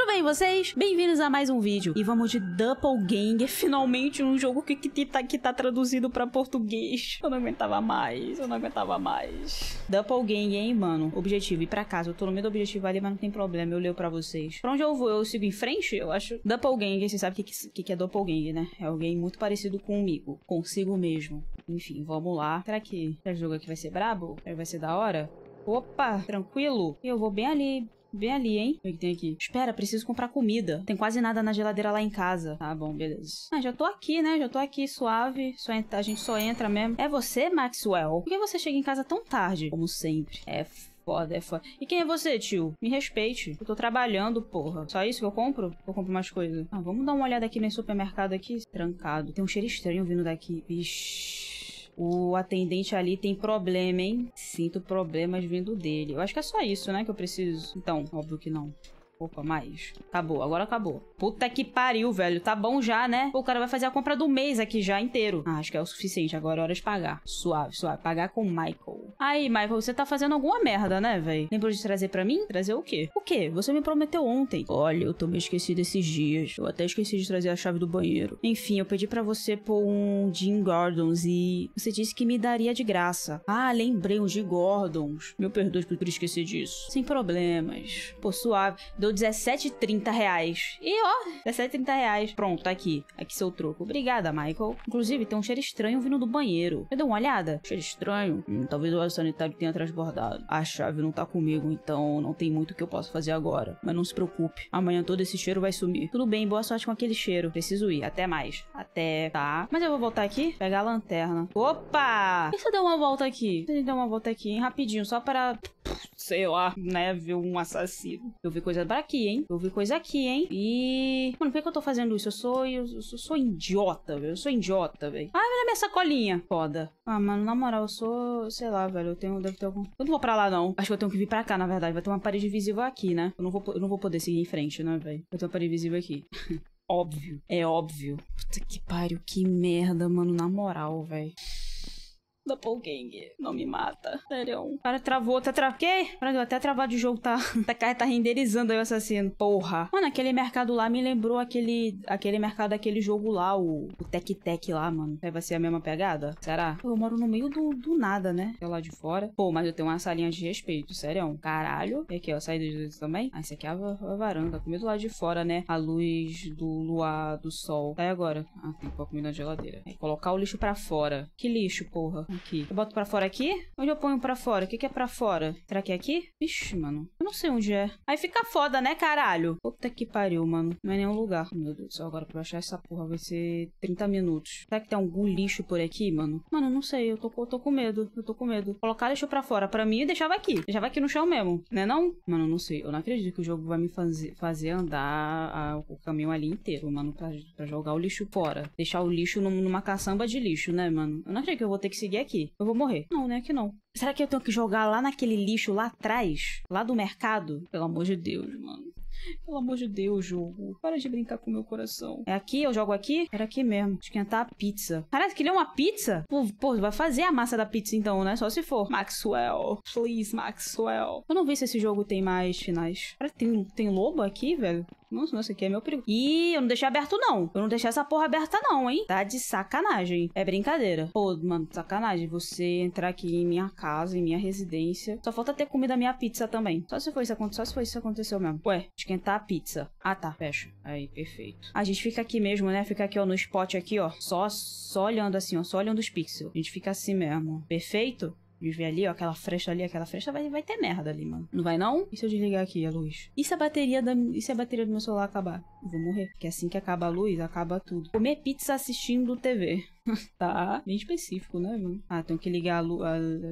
tudo bem vocês? Bem-vindos a mais um vídeo. E vamos de Doppelganger, finalmente um jogo que, que, tá, que tá traduzido pra português. Eu não aguentava mais, eu não aguentava mais. Doppelganger, hein, mano? Objetivo, ir pra casa. Eu tô no meio do objetivo ali, mas não tem problema, eu leio pra vocês. Pra onde eu vou? Eu sigo em frente? Eu acho. Doppelganger, vocês sabem o que, que, que é Doppelganger, né? É alguém muito parecido comigo, consigo mesmo. Enfim, vamos lá. Será que esse jogo aqui vai ser brabo? Vai ser da hora? Opa, tranquilo. Eu vou bem ali, Vem ali, hein? O é que, tem aqui? Espera, preciso comprar comida. Tem quase nada na geladeira lá em casa. Tá bom, beleza. Ah, já tô aqui, né? Já tô aqui suave. Só a gente só entra mesmo. É você, Maxwell? Por que você chega em casa tão tarde? Como sempre. É foda, é foda. E quem é você, tio? Me respeite. Eu tô trabalhando, porra. Só isso que eu compro? Eu compro mais coisas. Ah, vamos dar uma olhada aqui nesse supermercado aqui. Trancado. Tem um cheiro estranho vindo daqui. Vixi. O atendente ali tem problema, hein? Sinto problemas vindo dele. Eu acho que é só isso, né? Que eu preciso. Então, óbvio que não. Opa, mais. Acabou, agora acabou. Puta que pariu, velho. Tá bom já, né? Pô, o cara vai fazer a compra do mês aqui já inteiro. Ah, acho que é o suficiente. Agora é hora de pagar. Suave, suave. Pagar com o Michael. Aí, Michael, você tá fazendo alguma merda, né, velho? Lembrou de trazer para mim? Trazer o quê? O quê? Você me prometeu ontem. Olha, eu tô meio esquecido esses dias. Eu até esqueci de trazer a chave do banheiro. Enfim, eu pedi para você pôr um Jim Gordons e você disse que me daria de graça. Ah, lembrei um Jim Gordons. Meu perdoe por esquecer disso. Sem problemas. Pô, suave. Deu deu 17,30 reais. E ó, 17,30 reais. Pronto, tá aqui. Aqui seu troco. Obrigada, Michael. Inclusive, tem um cheiro estranho vindo do banheiro. Eu dei uma olhada. Cheiro estranho? Hum, talvez o ar sanitário tenha transbordado. A chave não tá comigo, então não tem muito que eu possa fazer agora. Mas não se preocupe. Amanhã todo esse cheiro vai sumir. Tudo bem, boa sorte com aquele cheiro. Preciso ir. Até mais. Até. Tá. Mas eu vou voltar aqui, pegar a lanterna. Opa! Por que você deu uma volta aqui? Por que você deu uma volta aqui, hein? Rapidinho, só para sei lá, né, viu um assassino. Eu vi coisa daqui, hein? Eu vi coisa aqui, hein? E. Mano, por que, eu tô fazendo isso? Eu sou. Eu, sou idiota, velho. Eu sou idiota, velho. Ah, olha minha sacolinha. Foda. Ah, mano, na moral, eu sou. Sei lá, velho. Eu tenho. Deve ter algum. Eu não vou pra lá, não. Acho que eu tenho que vir pra cá, na verdade. Vai ter uma parede visível aqui, né? Eu não vou, eu não vou poder seguir em frente, né, velho? Eu tenho uma parede visível aqui. óbvio. É óbvio. Puta que pariu. Que merda, mano. Na moral, velho. Doppelganger. Não me mata. Sério. O cara travou até tra... Quê? Cara, até travado de jogo tá... tá cara tá renderizando aí o assassino. Porra. Mano, aquele mercado lá me lembrou aquele... Aquele mercado daquele jogo lá, o... O Tec Tec lá, mano. vai ser a mesma pegada? Será? Pô, eu moro no meio do, do nada, né? É lá de fora. Pô, mas eu tenho uma salinha de respeito, sério. Caralho. E aqui, ó, saída de também. Ah, isso aqui é a, a varanda. Tá do lado de fora, né? A luz do luar, do sol. Tá aí agora. Ah, tem pouco comida na geladeira. colocar o lixo pra fora. Que lixo, porra aqui. Eu boto pra fora aqui? Onde eu ponho pra fora? O que que é pra fora? Será que é aqui? Ixi, mano. Eu não sei onde é. Aí fica foda, né, caralho? Puta que pariu, mano. Não é nenhum lugar. Meu Deus do céu, agora pra achar essa porra vai ser 30 minutos. Será que tem algum lixo por aqui, mano? Mano, não sei. Eu tô, eu tô com medo. Eu tô com medo. Colocar lixo pra fora pra mim e deixava aqui. Deixava aqui no chão mesmo. Né não? Mano, não sei. Eu não acredito que o jogo vai me fazer, fazer andar a, o caminho ali inteiro, mano, pra, pra jogar o lixo fora. Deixar o lixo numa caçamba de lixo, né, mano? Eu não acredito que eu vou ter que seguir aqui aqui. Eu vou morrer. Não, né? Que não. Será que eu tenho que jogar lá naquele lixo lá atrás? Lá do mercado? Pelo amor de Deus, mano. Pelo amor de Deus, jogo. Para de brincar com meu coração. É aqui? Eu jogo aqui? Era aqui mesmo. Esquentar a pizza. parece que ele é uma pizza? Pô, pô, vai fazer a massa da pizza então, né? Só se for. Maxwell. Please, Maxwell. Eu não vi se esse jogo tem mais finais. Cara, tem, tem lobo aqui, velho? Nossa, nossa, aqui é meu perigo. E eu não deixei aberto, não. Eu não deixei essa porra aberta, não, hein? Tá de sacanagem. É brincadeira. Pô, mano, sacanagem. Você entrar aqui em minha casa, em minha residência. Só falta ter comida minha pizza também. Só se foi isso, só se foi isso que aconteceu mesmo. Ué, esquentar a pizza. Ah, tá. Fecha. Aí, perfeito. A gente fica aqui mesmo, né? Fica aqui, ó, no spot aqui, ó. Só, só olhando assim, ó. Só olhando os pixels. A gente fica assim mesmo. Perfeito? viver ali, ó, aquela fresta ali, aquela fresta, vai, vai ter merda ali, mano. Não vai não? E se eu desligar aqui a luz? E se a bateria da, e se a bateria do meu celular acabar? Eu vou morrer. Porque assim que acaba a luz, acaba tudo. Comer pizza assistindo TV. tá bem específico, né, mano? Ah, tem que ligar a luz.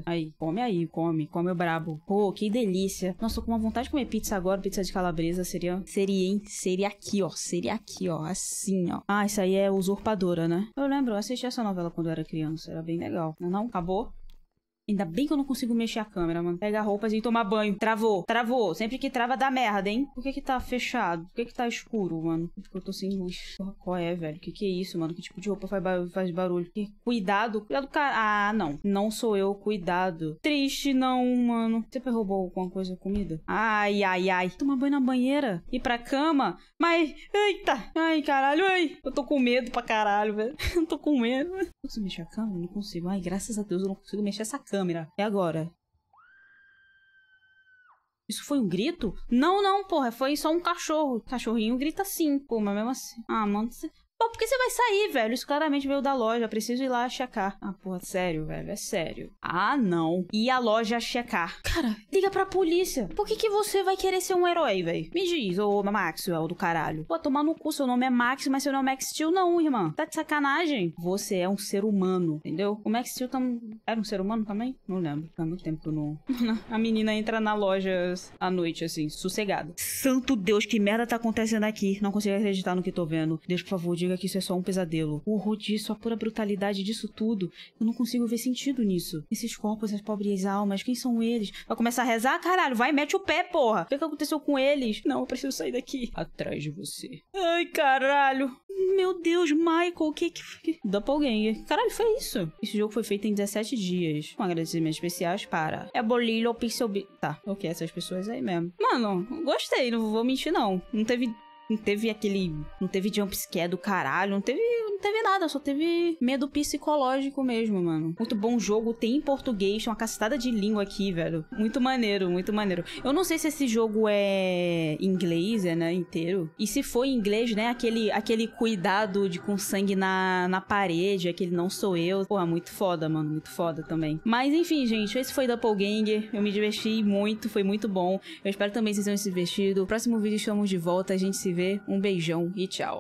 Aí, come aí, come, come o brabo. Pô, que delícia. Nossa, tô com uma vontade de comer pizza agora, pizza de calabresa seria. Seria, hein? Seria aqui, ó. Seria aqui, ó. Assim, ó. Ah, isso aí é usurpadora, né? Eu lembro, eu assisti essa novela quando eu era criança. Era bem legal. Não, não? Acabou? Ainda bem que eu não consigo mexer a câmera, mano. Pegar roupas e tomar banho. Travou, travou. Sempre que trava dá merda, hein? Por que que tá fechado? Por que que tá escuro, mano? Porque eu tô sem luz. Porra, qual é, velho? Que que é isso, mano? Que tipo de roupa faz, barulho? Faz barulho? Que cuidado. Cuidado, cara. Ah, não. Não sou eu, cuidado. Triste, não, mano. Você roubou alguma coisa, comida? Ai, ai, ai. Tomar banho na banheira. Ir pra cama. Mas, eita. Ai, caralho, ai. Eu tô com medo pra caralho, velho. Eu tô com medo. Não consigo mexer a cama? Não consigo. Ai, graças a Deus eu não consigo mexer essa cama câmera. É agora. Isso foi um grito? Não, não, porra. Foi só um cachorro. Cachorrinho grita sim. Pô, mas mesmo assim. Ah, mano. Pô, porque você vai sair, velho? Isso claramente veio da loja. Preciso ir lá checar. Ah, porra, sério, velho. É sério. Ah, não. E a loja checar. Cara, liga pra polícia. Por que, que você vai querer ser um herói, velho? Me diz, ô Maxwell do caralho. Pô, tomar no cu. Seu nome é Max, mas seu nome é Max Steel, não, irmã. Tá de sacanagem? Você é um ser humano, entendeu? O Max Steel tam... era um ser humano também? Não lembro. Faz muito tempo que eu não. a menina entra na loja à noite, assim, sossegada. Santo Deus, que merda tá acontecendo aqui. Não consigo acreditar no que tô vendo. Deus, por favor, de diga que isso é só um pesadelo. O horror disso, a pura brutalidade disso tudo. Eu não consigo ver sentido nisso. Esses corpos, essas pobres almas, quem são eles? Vai começar a rezar? Caralho, vai, mete o pé, porra. O que, é que aconteceu com eles? Não, eu preciso sair daqui. Atrás de você. Ai, caralho. Meu Deus, Michael, o que que... que... Doppelganger. Caralho, foi isso. Esse jogo foi feito em 17 dias. Com agradecimentos especiais para... É Bolilho Pixel... Tá, Ok, essas pessoas aí mesmo. Mano, gostei, não vou mentir não. Não teve não teve aquele. Não teve jumpscare do caralho. Não teve. Não teve nada, só teve medo psicológico mesmo, mano. Muito bom jogo, tem em português, uma cacetada de língua aqui, velho. Muito maneiro, muito maneiro. Eu não sei se esse jogo é inglês, é, né, inteiro. E se for inglês, né, aquele, aquele cuidado de com sangue na, na parede, aquele não sou eu. Pô, é muito foda, mano, muito foda também. Mas enfim, gente, esse foi Gang, Eu me diverti muito, foi muito bom. Eu espero também que vocês tenham se divertido. Próximo vídeo estamos de volta, a gente se um beijão e tchau.